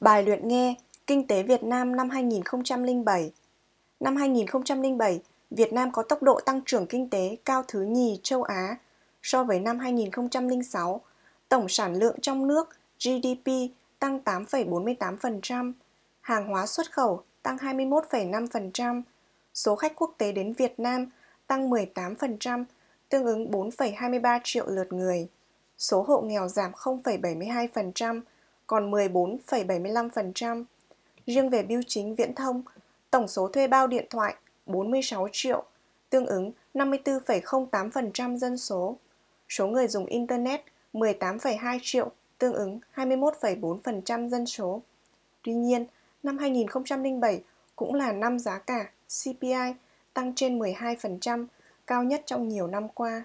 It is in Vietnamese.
Bài luyện nghe Kinh tế Việt Nam năm 2007 Năm 2007, Việt Nam có tốc độ tăng trưởng kinh tế cao thứ nhì châu Á so với năm 2006. Tổng sản lượng trong nước GDP tăng 8,48%, hàng hóa xuất khẩu tăng 21,5%, số khách quốc tế đến Việt Nam tăng 18%, tương ứng 4,23 triệu lượt người. Số hộ nghèo giảm 0,72%, còn 14,75%. Riêng về bưu chính viễn thông, tổng số thuê bao điện thoại 46 triệu, tương ứng 54,08% dân số. Số người dùng Internet 18,2 triệu, tương ứng 21,4% dân số. Tuy nhiên, năm 2007 cũng là năm giá cả CPI tăng trên 12%, cao nhất trong nhiều năm qua.